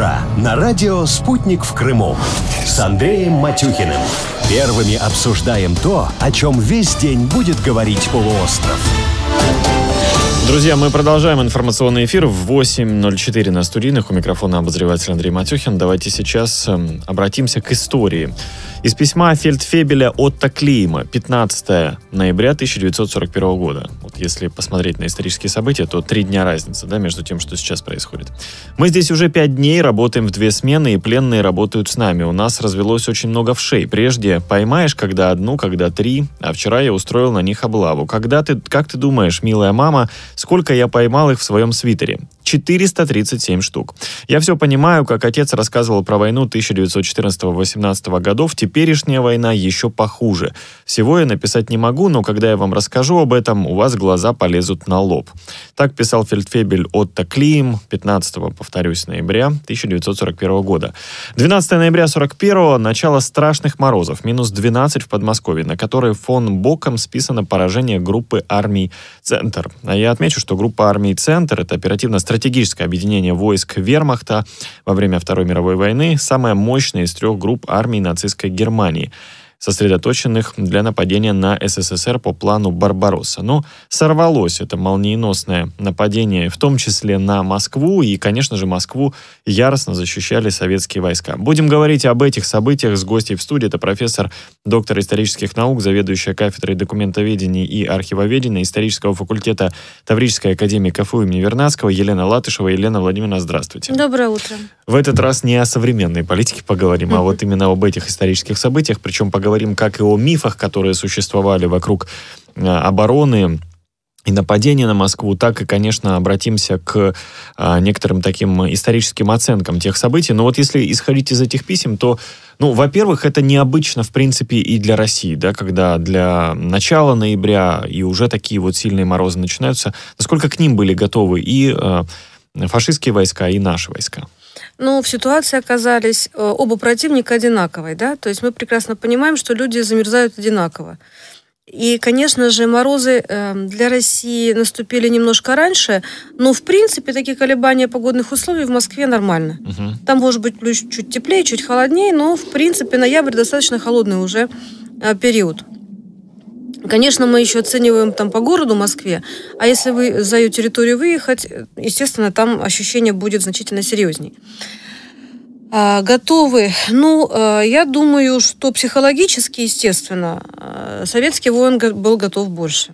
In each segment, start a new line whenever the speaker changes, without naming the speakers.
утра» на радио «Спутник в Крыму» с Андреем Матюхиным. Первыми обсуждаем то, о чем весь день будет говорить полуостров. Друзья, мы продолжаем информационный эфир в 8.04 на студийных. У микрофона обозреватель Андрей Матюхин. Давайте сейчас эм, обратимся к истории. Из письма Фельдфебеля Отто Клейма 15 ноября 1941 года. Вот если посмотреть на исторические события, то три дня разница да, между тем, что сейчас происходит. Мы здесь уже пять дней, работаем в две смены, и пленные работают с нами. У нас развелось очень много вшей. Прежде поймаешь, когда одну, когда три, а вчера я устроил на них облаву. Когда ты, как ты думаешь, милая мама, сколько я поймал их в своем свитере. 437 штук. Я все понимаю, как отец рассказывал про войну 1914-18 годов, теперешняя война еще похуже. Всего я написать не могу, но когда я вам расскажу об этом, у вас глаза полезут на лоб. Так писал фельдфебель Отто Клим 15, повторюсь, ноября 1941 года. 12 ноября 41 начало страшных морозов, минус 12 в Подмосковье, на которые фон Боком списано поражение группы армий «Центр». А я отмечу, что группа армий «Центр» — это оперативно-стратегическая стратегическое объединение войск вермахта во время Второй мировой войны, самое мощное из трех групп армий нацистской Германии – сосредоточенных для нападения на СССР по плану «Барбаросса». Но ну, сорвалось это молниеносное нападение, в том числе на Москву, и, конечно же, Москву яростно защищали советские войска. Будем говорить об этих событиях с гостей в студии. Это профессор, доктор исторических наук, заведующая кафедрой документоведения и архивоведения исторического факультета Таврической академии КФУ имени Вернадского Елена Латышева. Елена Владимировна, здравствуйте.
Доброе утро.
В этот раз не о современной политике поговорим, а вот именно об этих исторических событиях, причем поговорим говорим как и о мифах, которые существовали вокруг э, обороны, и нападения на Москву, так и, конечно, обратимся к э, некоторым таким историческим оценкам тех событий. Но вот если исходить из этих писем, то, ну, во-первых, это необычно, в принципе, и для России, да, когда для начала ноября и уже такие вот сильные морозы начинаются. Насколько к ним были готовы и э, фашистские войска, и наши войска?
Ну, в ситуации оказались э, оба противника одинаковой, да, то есть мы прекрасно понимаем, что люди замерзают одинаково. И, конечно же, морозы э, для России наступили немножко раньше, но, в принципе, такие колебания погодных условий в Москве нормально. Угу. Там может быть чуть теплее, чуть холоднее, но, в принципе, ноябрь достаточно холодный уже э, период. Конечно, мы еще оцениваем там по городу Москве, а если вы за ее территорию выехать, естественно, там ощущение будет значительно серьезней. А, готовы. Ну, а, я думаю, что психологически, естественно, а, советский воин был готов больше.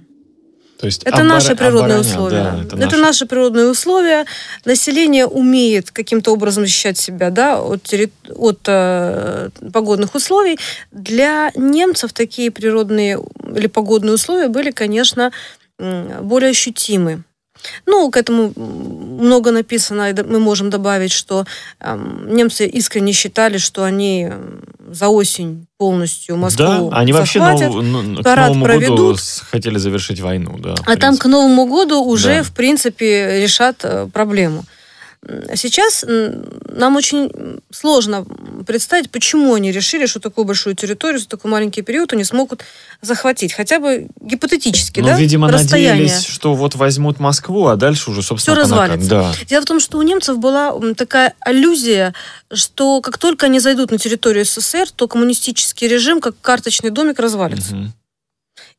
То есть это обор... наши природные обороня, условия. Да, это, это наши.
наши природные условия. Население умеет каким-то образом защищать себя да, от, терри... от э, погодных условий. Для немцев такие природные или погодные условия были, конечно, более ощутимы. Ну, к этому много написано, и мы можем добавить, что э, немцы искренне считали, что они за осень полностью Москву Да, они захватят, вообще нов...
Ну, ну, к Новому проведут, году хотели завершить войну. Да,
а там к Новому году уже, да. в принципе, решат э, проблему. Сейчас нам очень сложно представить, почему они решили, что такую большую территорию за такой маленький период они смогут захватить. Хотя бы гипотетически, ну, да? видимо, расстояние. надеялись,
что вот возьмут Москву, а дальше уже, собственно, Все развалится. Да.
Дело в том, что у немцев была такая аллюзия, что как только они зайдут на территорию СССР, то коммунистический режим, как карточный домик, развалится. Угу.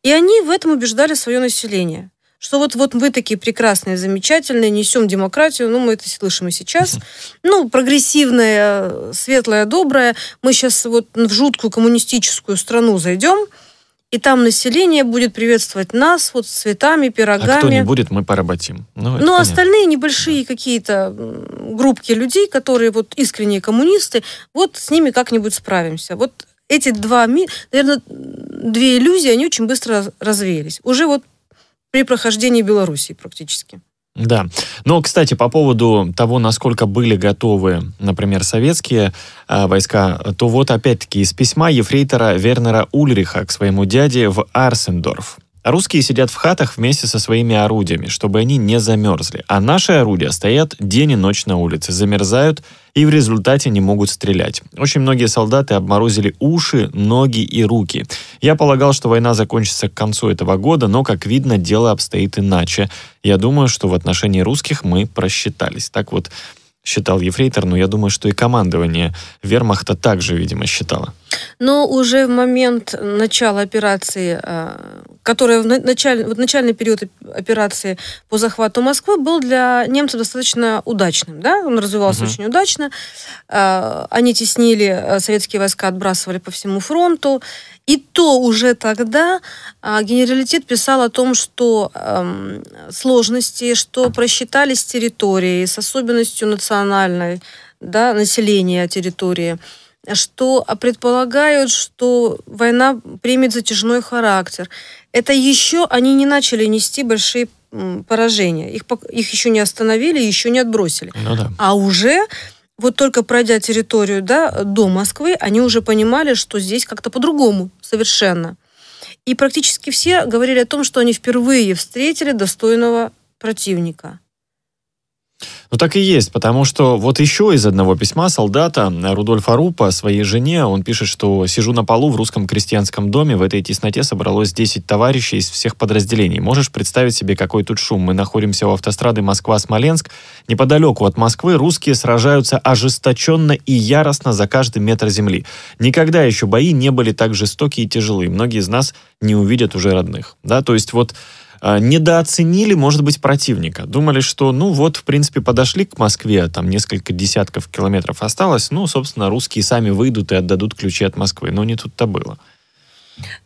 И они в этом убеждали свое население что вот, вот мы такие прекрасные, замечательные, несем демократию, ну, мы это слышим и сейчас, ну, прогрессивная, светлая, добрая, мы сейчас вот в жуткую коммунистическую страну зайдем, и там население будет приветствовать нас вот с цветами, пирогами. А кто не будет,
мы поработим. Ну, ну Но остальные
небольшие да. какие-то группки людей, которые вот искренние коммунисты, вот с ними как-нибудь справимся. Вот эти два, наверное, две иллюзии, они очень быстро развеялись. Уже вот при прохождении Белоруссии практически.
Да. Но, кстати, по поводу того, насколько были готовы, например, советские э, войска, то вот опять-таки из письма ефрейтора Вернера Ульриха к своему дяде в Арсендорф. Русские сидят в хатах вместе со своими орудиями, чтобы они не замерзли, а наши орудия стоят день и ночь на улице, замерзают и в результате не могут стрелять. Очень многие солдаты обморозили уши, ноги и руки. Я полагал, что война закончится к концу этого года, но, как видно, дело обстоит иначе. Я думаю, что в отношении русских мы просчитались. Так вот, считал Ефрейтор, но я думаю, что и командование вермахта также, видимо, считало.
Но уже в момент начала операции, а, которая в, началь, в начальный период операции по захвату Москвы был для немцев достаточно удачным. Да? Он развивался угу. очень удачно. А, они теснили э, советские войска, отбрасывали по всему фронту. И то уже тогда а, генералитет писал о том, что эм, сложности, что просчитались территории с особенностью национальной да, населения территории, что а, предполагают, что война примет затяжной характер. Это еще они не начали нести большие поражения. Их, их еще не остановили, еще не отбросили. Ну да. А уже вот только пройдя территорию да, до Москвы, они уже понимали, что здесь как-то по-другому совершенно. И практически все говорили о том, что они впервые встретили достойного противника –
ну так и есть, потому что вот еще из одного письма солдата Рудольфа Рупа своей жене он пишет, что «Сижу на полу в русском крестьянском доме, в этой тесноте собралось 10 товарищей из всех подразделений. Можешь представить себе, какой тут шум? Мы находимся у автострады Москва-Смоленск. Неподалеку от Москвы русские сражаются ожесточенно и яростно за каждый метр земли. Никогда еще бои не были так жестоки и тяжелы. Многие из нас не увидят уже родных». Да, то есть вот а, недооценили, может быть, противника. Думали, что, ну вот, в принципе, подошли к Москве, там несколько десятков километров осталось, ну, собственно, русские сами выйдут и отдадут ключи от Москвы. Но не тут-то было.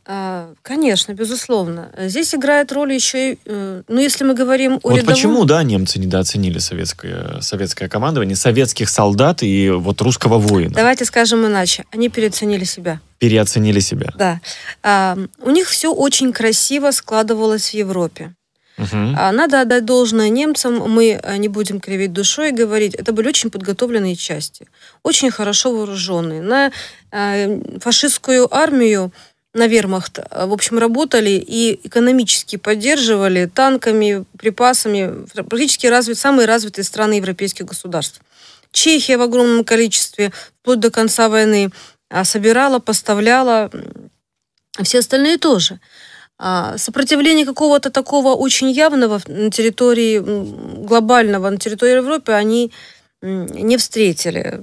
А, конечно, безусловно. Здесь играет роль еще и, э, ну, если мы говорим о Вот рядовом... почему,
да, немцы недооценили советское, советское командование, советских солдат и вот русского воина?
Давайте скажем иначе. Они переоценили себя.
Переоценили себя.
Да. А, у них все очень красиво складывалось в Европе. Угу. Надо отдать должное немцам, мы э, не будем кривить душой и говорить, это были очень подготовленные части, очень хорошо вооруженные. На э, фашистскую армию на вермахт, э, в общем, работали и экономически поддерживали танками, припасами практически развит, самые развитые страны европейских государств. Чехия в огромном количестве вплоть до конца войны а, собирала, поставляла, все остальные тоже. А, Сопротивления какого-то такого очень явного на территории глобального, на территории Европы они не встретили.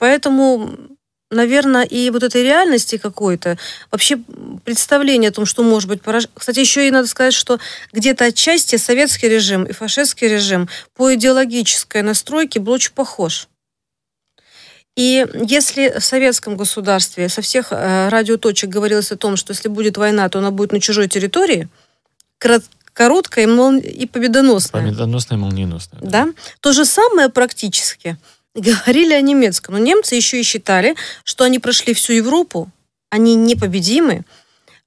Поэтому наверное, и вот этой реальности какой-то, вообще представление о том, что может быть пораж... Кстати, еще и надо сказать, что где-то отчасти советский режим и фашистский режим по идеологической настройке был очень похож. И если в советском государстве со всех э, радиоточек говорилось о том, что если будет война, то она будет на чужой территории, короткая и, и победоносная.
Победоносная и молниеносная.
Да? да? То же самое практически – говорили о немецком. Но немцы еще и считали, что они прошли всю Европу, они непобедимы,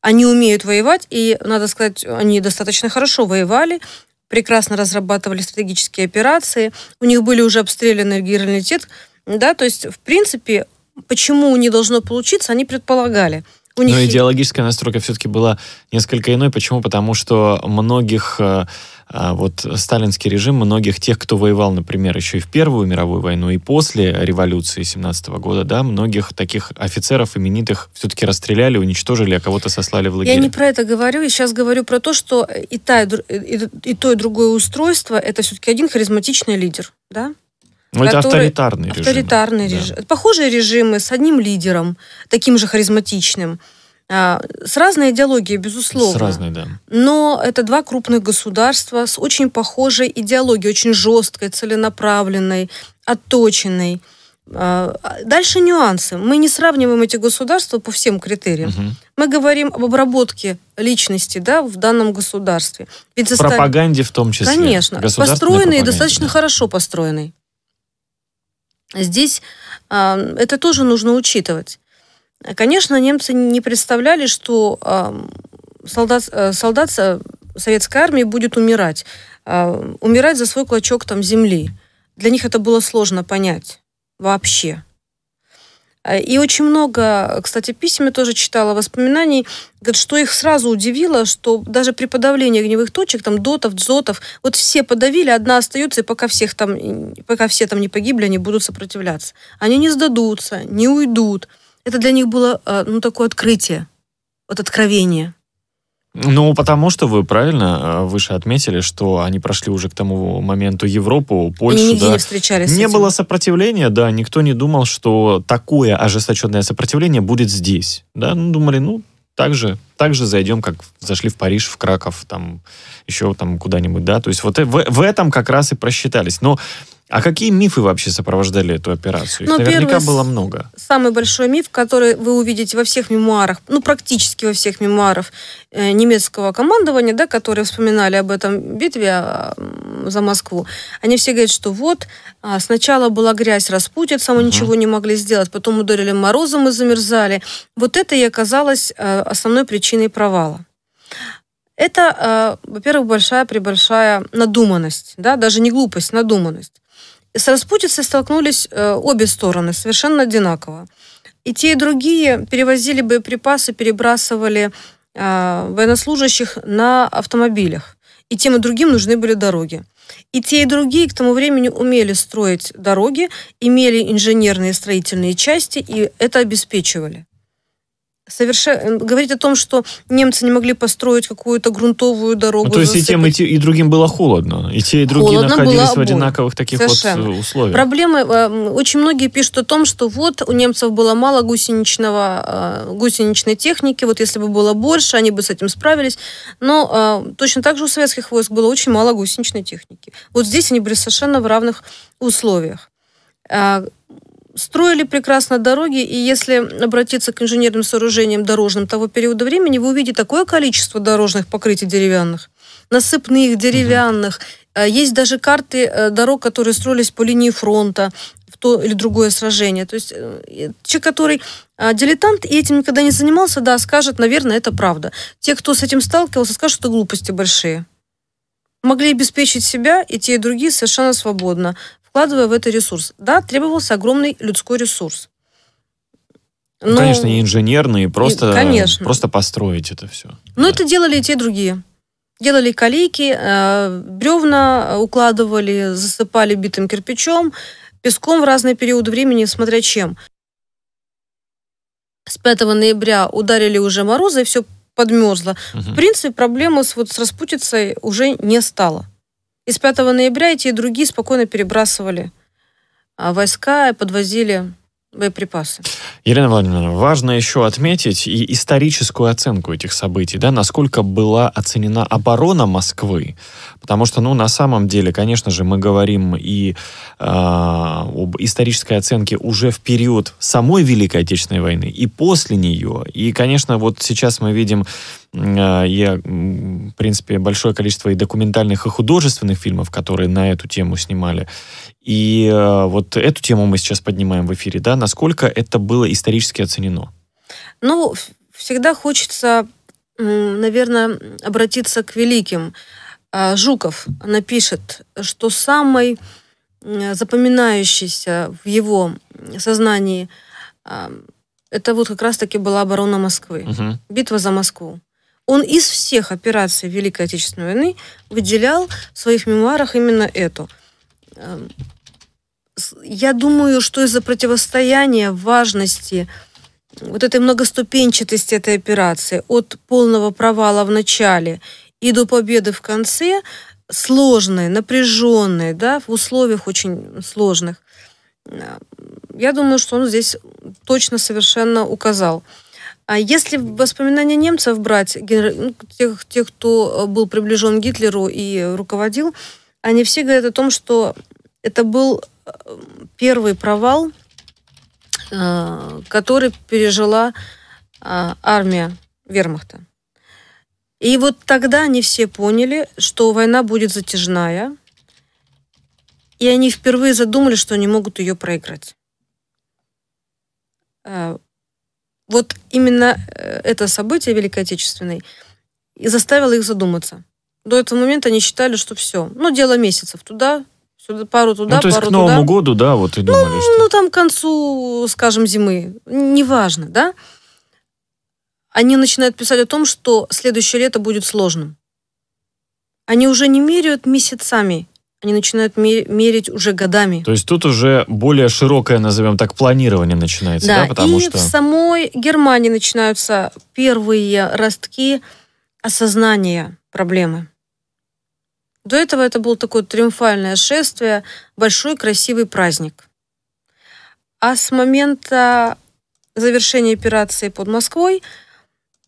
они умеют воевать, и, надо сказать, они достаточно хорошо воевали, прекрасно разрабатывали стратегические операции, у них были уже обстреляны генералитет, да, то есть, в принципе, почему не должно получиться, они предполагали.
У них... Но идеологическая настройка все-таки была несколько иной. Почему? Потому что многих э, а вот сталинский режим многих тех, кто воевал, например, еще и в Первую мировую войну и после революции 17 года, да, многих таких офицеров именитых все-таки расстреляли, уничтожили, а кого-то сослали в лагерь. Я не
про это говорю, я сейчас говорю про то, что и, та, и, и то, и другое устройство, это все-таки один харизматичный лидер, да?
Ну, это авторитарный режим.
Авторитарный режим. Да. Похожие режимы с одним лидером, таким же харизматичным. А, с разной идеологией, безусловно. С разной, да. Но это два крупных государства с очень похожей идеологией, очень жесткой, целенаправленной, отточенной. А, дальше нюансы. Мы не сравниваем эти государства по всем критериям. Угу. Мы говорим об обработке личности да, в данном государстве. Ведь застав... Пропаганде
в том числе. Конечно. Построенный и достаточно
да. хорошо построенный. Здесь э, это тоже нужно учитывать. Конечно, немцы не представляли, что солдат, э, солдат э, советской армии будет умирать. А, умирать за свой клочок там земли. Для них это было сложно понять вообще. А, и очень много, кстати, писем я тоже читала, воспоминаний, что их сразу удивило, что даже при подавлении огневых точек, там, дотов, дзотов, вот все подавили, одна остается, и пока, всех там, пока все там не погибли, они будут сопротивляться. Они не сдадутся, не уйдут это для них было э, ну, такое открытие, вот откровение.
Ну, потому что вы правильно э, выше отметили, что они прошли уже к тому моменту Европу, Польшу. И да. не встречались. Не было сопротивления, да, никто не думал, что такое ожесточенное сопротивление будет здесь. Да, ну, думали, ну, так же, так же зайдем, как зашли в Париж, в Краков, там, еще там куда-нибудь, да. То есть вот э, в, в этом как раз и просчитались. Но а какие мифы вообще сопровождали эту операцию? Их ну, наверняка первый, было много.
Самый большой миф, который вы увидите во всех мемуарах, ну, практически во всех мемуарах э, немецкого командования, да, которые вспоминали об этом битве э, за Москву, они все говорят, что вот, э, сначала была грязь, распутица, мы угу. ничего не могли сделать, потом ударили морозом и замерзали. Вот это и оказалось э, основной причиной провала. Это, э, во-первых, большая-пребольшая надуманность, да, даже не глупость, надуманность. С распутицей столкнулись э, обе стороны совершенно одинаково. И те, и другие перевозили боеприпасы, перебрасывали э, военнослужащих на автомобилях. И тем и другим нужны были дороги. И те, и другие к тому времени умели строить дороги, имели инженерные строительные части и это обеспечивали соверш... Э, говорить о том, что немцы не могли построить какую-то грунтовую дорогу. Ну, то есть засыпать. и тем, и, те,
и другим было холодно. И те, и другие холодно находились в одинаковых таких Совершенно. вот э, условиях.
Проблемы... Э, очень многие пишут о том, что вот у немцев было мало гусеничного, гусеничной техники, вот если бы было больше, они бы с этим справились. Но точно так же у советских войск было очень мало гусеничной техники. Вот здесь они были совершенно в равных условиях строили прекрасно дороги, и если обратиться к инженерным сооружениям дорожным того периода времени, вы увидите такое количество дорожных покрытий деревянных, насыпных, деревянных. mm Есть даже карты э, дорог, которые строились по линии фронта в то или другое сражение. То есть э, человек, который а, дилетант и этим никогда не занимался, да, скажет, наверное, это правда. Те, кто с этим сталкивался, скажут, что глупости большие могли обеспечить себя и те, и другие совершенно свободно вкладывая в это ресурс. Да, требовался огромный людской ресурс.
Ну, Но... конечно, не инженерные, просто, и, конечно. просто построить это все.
Но да. это делали и те, другие. Делали колейки, э, бревна укладывали, засыпали битым кирпичом, песком в разные периоды времени, смотря чем. С 5 ноября ударили уже морозы, и все подмерзло. Угу. В принципе, проблемы с, вот, с распутицей уже не стало. И с 5 ноября эти и другие спокойно перебрасывали а, войска и подвозили боеприпасы.
Елена Владимировна, важно еще отметить и историческую оценку этих событий, да, насколько была оценена оборона Москвы, потому что, ну, на самом деле, конечно же, мы говорим и э, об исторической оценке уже в период самой Великой Отечественной войны и после нее, и, конечно, вот сейчас мы видим а, я, в принципе, большое количество и документальных, и художественных фильмов, которые на эту тему снимали. И э, вот эту тему мы сейчас поднимаем в эфире, да, насколько это было исторически оценено?
Ну, всегда хочется, наверное, обратиться к великим. А, Жуков напишет, что самой запоминающейся в его сознании а, это вот как раз-таки была оборона Москвы, угу. битва за Москву. Он из всех операций Великой Отечественной войны выделял в своих мемуарах именно эту эм, я думаю, что из-за противостояния важности вот этой многоступенчатости этой операции от полного провала в начале и до победы в конце сложной, напряженной, да, в условиях очень сложных. Э, я думаю, что он здесь точно совершенно указал. А если воспоминания немцев брать, ну, тех, тех, кто э, был приближен к Гитлеру и руководил, они все говорят о том, что это был первый провал, э, который пережила э, армия вермахта. И вот тогда они все поняли, что война будет затяжная, и они впервые задумали, что они могут ее проиграть. Э, вот именно это событие Великой Отечественной и заставило их задуматься. До этого момента они считали, что все, ну, дело месяцев туда, пару туда, ну, то есть к Новому туда.
году, да, вот и ну, думали,
ну, что... Ну, там к концу, скажем, зимы, неважно, да. Они начинают писать о том, что следующее лето будет сложным. Они уже не меряют месяцами, они начинают мерить уже годами.
То есть тут уже более широкое, назовем так, планирование начинается, да? да потому и что... в
самой Германии начинаются первые ростки осознания проблемы. До этого это было такое триумфальное шествие, большой красивый праздник. А с момента завершения операции под Москвой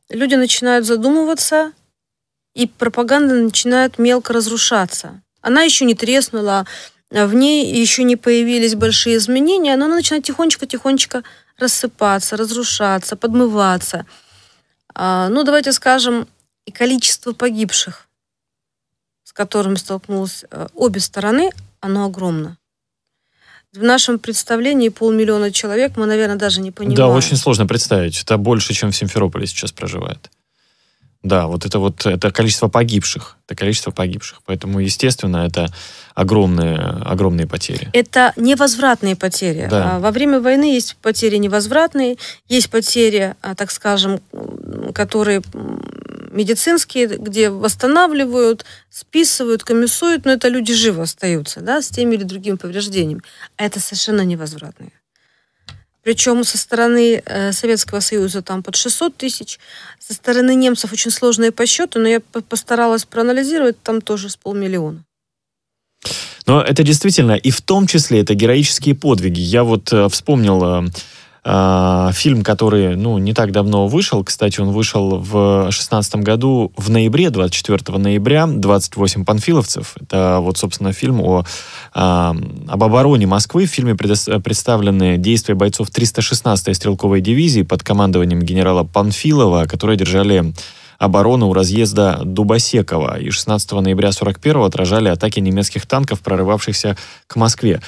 люди начинают задумываться, и пропаганда начинает мелко разрушаться. Она еще не треснула, а в ней еще не появились большие изменения, но она начинает тихонечко-тихонечко рассыпаться, разрушаться, подмываться. А, ну, давайте скажем, и количество погибших с которым столкнулась э, обе стороны, оно огромно. В нашем представлении полмиллиона человек мы, наверное, даже не понимаем. Да, очень
сложно представить. Это больше, чем в Симферополе сейчас проживает. Да, вот это вот это количество погибших, это количество погибших, поэтому естественно это огромные огромные потери.
Это невозвратные потери. Да. А, во время войны есть потери невозвратные, есть потери, а, так скажем, которые медицинские, где восстанавливают, списывают, комиссуют, но это люди живы остаются, да, с теми или другими повреждениями. А это совершенно невозвратные. Причем со стороны э, Советского Союза там под 600 тысяч, со стороны немцев очень сложные подсчеты, но я постаралась проанализировать, там тоже с полмиллиона.
Но это действительно, и в том числе это героические подвиги. Я вот э, вспомнил э, а, фильм, который, ну, не так давно вышел. Кстати, он вышел в 16 году в ноябре, 24 ноября, «28 панфиловцев». Это вот, собственно, фильм о, о а, об обороне Москвы. В фильме представлены действия бойцов 316-й стрелковой дивизии под командованием генерала Панфилова, которые держали оборону у разъезда Дубосекова и 16 ноября 41-го отражали атаки немецких танков, прорывавшихся к Москве.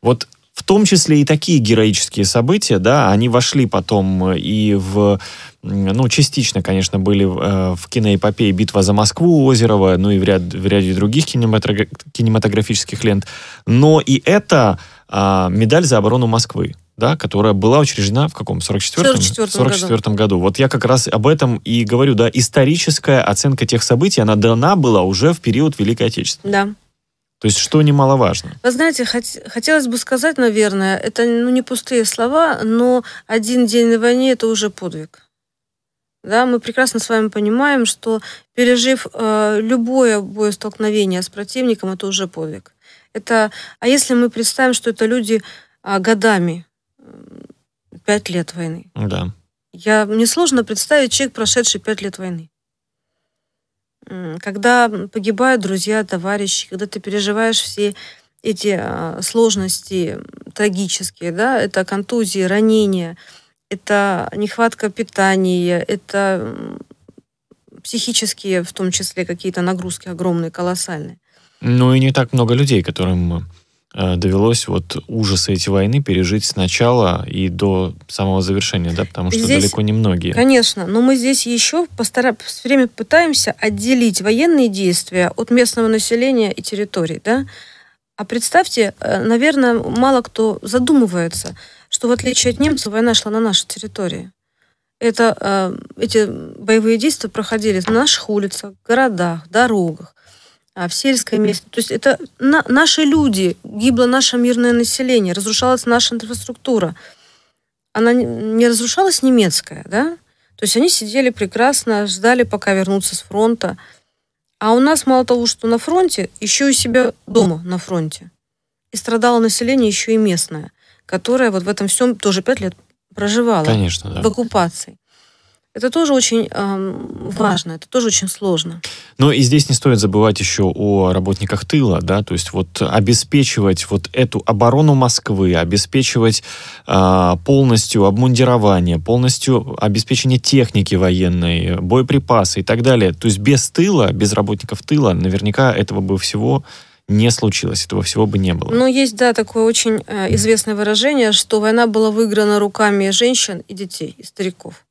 Вот в том числе и такие героические события, да, они вошли потом э, и в ну, частично, конечно, были э, в киноэпопее «Битва за Москву» Озерова, ну и в, ряд, в ряде других кинематографических лент. Но и это э, медаль за оборону Москвы, да, которая была учреждена в каком? 44-м? 44, -м? 44 году. году. Вот я как раз об этом и говорю, да, историческая оценка тех событий, она дана была уже в период Великой Отечественной. Да. То есть что немаловажно.
Вы знаете, хот- хотелось бы сказать, наверное, это ну, не пустые слова, но один день на войне это уже подвиг. Да, мы прекрасно с вами понимаем, что пережив э, любое боестолкновение с противником, это уже подвиг. Это, а если мы представим, что это люди э, годами, пять лет войны. Да. Я, мне сложно представить человек, прошедший пять лет войны когда погибают друзья, товарищи, когда ты переживаешь все эти а, сложности трагические, да, это контузии, ранения, это нехватка питания, это психические, в том числе, какие-то нагрузки огромные, колоссальные.
Ну и не так много людей, которым Э, довелось вот ужасы эти войны пережить с начала и до самого завершения, да, потому что здесь, далеко не многие.
Конечно, но мы здесь еще постара... все время пытаемся отделить военные действия от местного населения и территорий, да. А представьте, э, наверное, мало кто задумывается, что в отличие от немцев война шла на нашей территории. Это, э, эти боевые действия проходили на наших улицах, городах, дорогах а в сельской местности. То есть это на, наши люди, гибло наше мирное население, разрушалась наша инфраструктура. Она не, не разрушалась немецкая, да? То есть они сидели прекрасно, ждали, пока вернутся с фронта. А у нас мало того, что на фронте, еще и себя дома на фронте. И страдало население еще и местное, которое вот в этом всем тоже пять лет проживало Конечно, да. в оккупации. Это тоже очень эм, важно, это тоже очень сложно.
Но и здесь не стоит забывать еще о работниках тыла, да, то есть вот обеспечивать вот эту оборону Москвы, обеспечивать э, полностью обмундирование, полностью обеспечение техники военной, боеприпасы и так далее. То есть без тыла, без работников тыла, наверняка этого бы всего не случилось, этого всего бы не было.
Ну, есть, да, такое очень э, известное выражение, что война была выиграна руками женщин и детей, и стариков.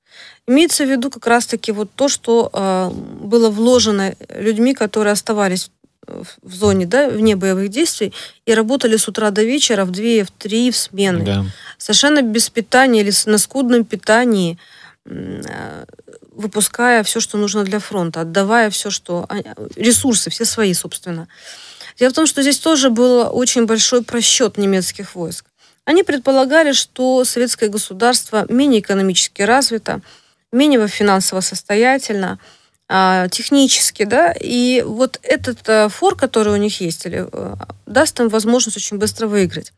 Имеется в виду как раз-таки вот то, что э, было вложено людьми, которые оставались в зоне, да, вне боевых действий, и работали с утра до вечера в две, в три в смены. Да. Совершенно без питания или на скудном питании, а, выпуская все, что нужно для фронта, отдавая все, что... А, ресурсы все свои, собственно. Дело в том, что здесь тоже был очень большой просчет немецких войск. Они предполагали, что советское государство менее экономически развито, менее финансово состоятельно, а, технически, да, и вот этот э, фор, который у них есть, или, э, даст им возможность очень быстро выиграть.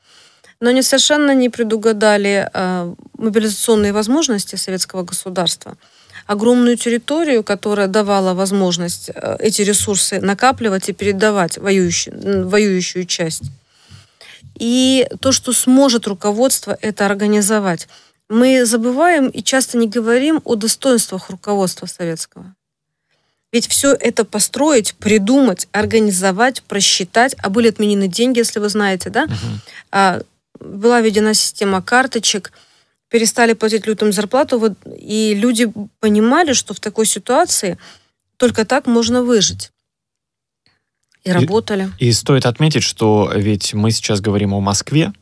Но они совершенно не предугадали э, мобилизационные возможности советского государства, огромную территорию, которая давала возможность эти ресурсы накапливать и передавать воюющую, воюющую часть и то, что сможет руководство это организовать. Мы забываем и часто не говорим о достоинствах руководства советского. Ведь все это построить, придумать, организовать, просчитать, а были отменены деньги, если вы знаете, да? Угу. А, была введена система карточек, перестали платить лютым зарплату, вот, и люди понимали, что в такой ситуации только так можно выжить. И работали.
И, и стоит отметить, что ведь мы сейчас говорим о Москве,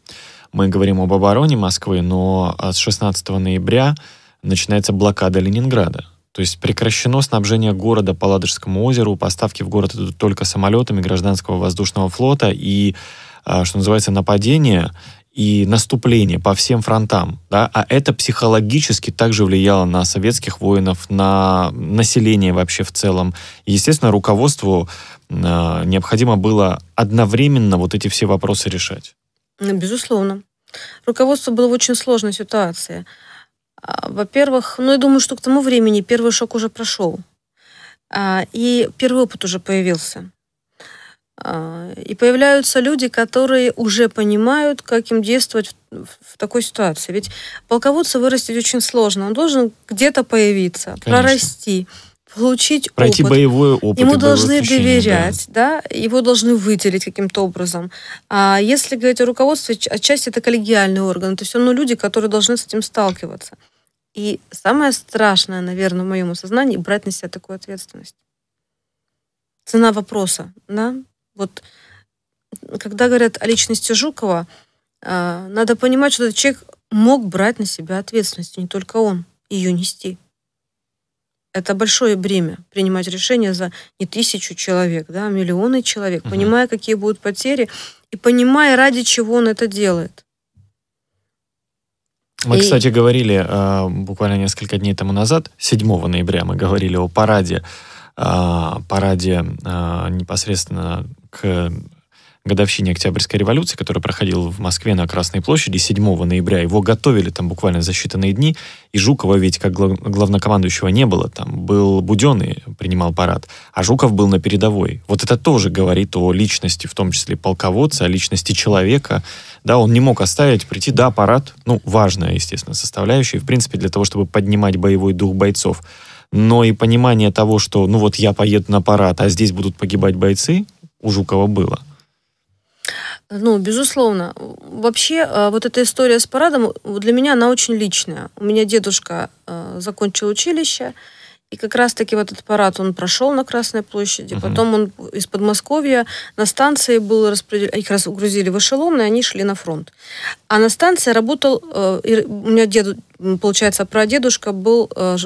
мы говорим об обороне Москвы, но а, с 16 ноября начинается блокада Ленинграда. То есть прекращено снабжение города по Ладожскому озеру, поставки в город идут только самолетами гражданского воздушного флота и, а, что называется, нападение и наступление по всем фронтам. Да? А это психологически также влияло на советских воинов, на население вообще в целом. естественно, руководству Э, необходимо было одновременно вот эти все вопросы решать?
Ну, безусловно. Руководство было в очень сложной ситуации. А, во-первых, ну, я думаю, что к тому времени первый шок уже прошел. А, и первый опыт уже появился. А, и появляются люди, которые уже понимают, как им действовать в, в такой ситуации. Ведь полководца вырастить очень сложно. Он должен где-то появиться, Конечно. прорасти получить Пройти опыт. боевой опыт. Ему должны доверять, да. да, его должны выделить каким-то образом. А если говорить о руководстве, отчасти это коллегиальный орган, это все, равно ну, люди, которые должны с этим сталкиваться. И самое страшное, наверное, в моем осознании, брать на себя такую ответственность. Цена вопроса, да? Вот когда говорят о личности Жукова, а, надо понимать, что этот человек мог брать на себя ответственность, не только он, ее нести это большое бремя принимать решения за не тысячу человек, да, а миллионы человек, угу. понимая, какие будут потери, и понимая, ради чего он это делает. Мы, кстати,
говорили э, буквально несколько дней тому назад, 7 ноября мы говорили о параде, э, параде э, непосредственно к годовщине Октябрьской революции, которая проходила в Москве на Красной площади 7 ноября. Его готовили там буквально за считанные дни, и Жукова ведь как главнокомандующего не было, там был Буденный, принимал парад, а Жуков был на передовой. Вот это тоже говорит о личности, в том числе полководца, о личности человека. Да, он не мог оставить, прийти, да, парад, ну, важная, естественно, составляющая, в принципе, для того, чтобы поднимать боевой дух бойцов. Но и понимание того, что, ну вот я поеду на парад, а здесь будут погибать бойцы, у Жукова было –
ну, безусловно. Вообще, э, вот эта история с парадом, для меня она очень личная. У меня дедушка э, закончил училище, и как раз-таки вот этот парад он прошел на Красной площади. Угу. Потом он из Подмосковья на станции был распределен. Их раз угрузили в эшелон, и они шли на фронт. А на станции работал... Э, у меня дед, получается, прадедушка был, э,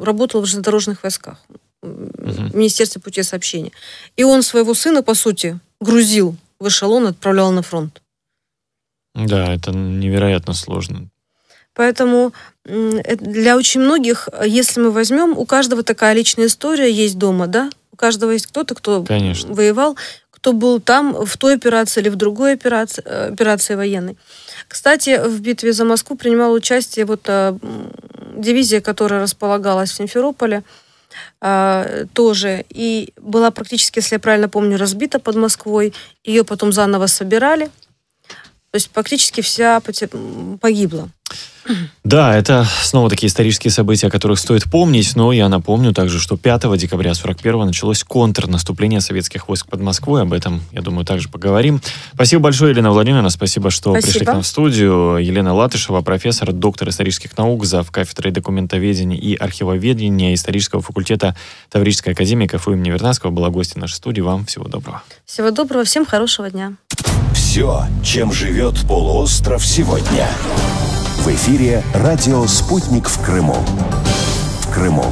работал в железнодорожных войсках.
Угу. В
Министерстве путей сообщения. И он своего сына, по сути, грузил в эшелон отправлял на фронт.
Да, это невероятно сложно.
Поэтому для очень многих, если мы возьмем, у каждого такая личная история есть дома, да? У каждого есть кто-то, кто Конечно. воевал, кто был там в той операции или в другой операции, э, операции военной. Кстати, в битве за Москву принимала участие вот э, дивизия, которая располагалась в Симферополе. А, тоже. И была практически, если я правильно помню, разбита под Москвой. Ее потом заново собирали. То есть практически вся погибла.
Да, это снова такие исторические события, о которых стоит помнить, но я напомню также, что 5 декабря 41 началось контрнаступление советских войск под Москвой, об этом, я думаю, также поговорим. Спасибо большое, Елена Владимировна, спасибо, что спасибо. пришли к нам в студию. Елена Латышева, профессор, доктор исторических наук, зав. кафедрой документоведения и архивоведения исторического факультета Таврической академии КФУ имени Вернадского, была гостем нашей студии. Вам всего доброго.
Всего доброго, всем хорошего дня.
Все, чем живет полуостров сегодня. В эфире радио «Спутник в Крыму». В Крыму.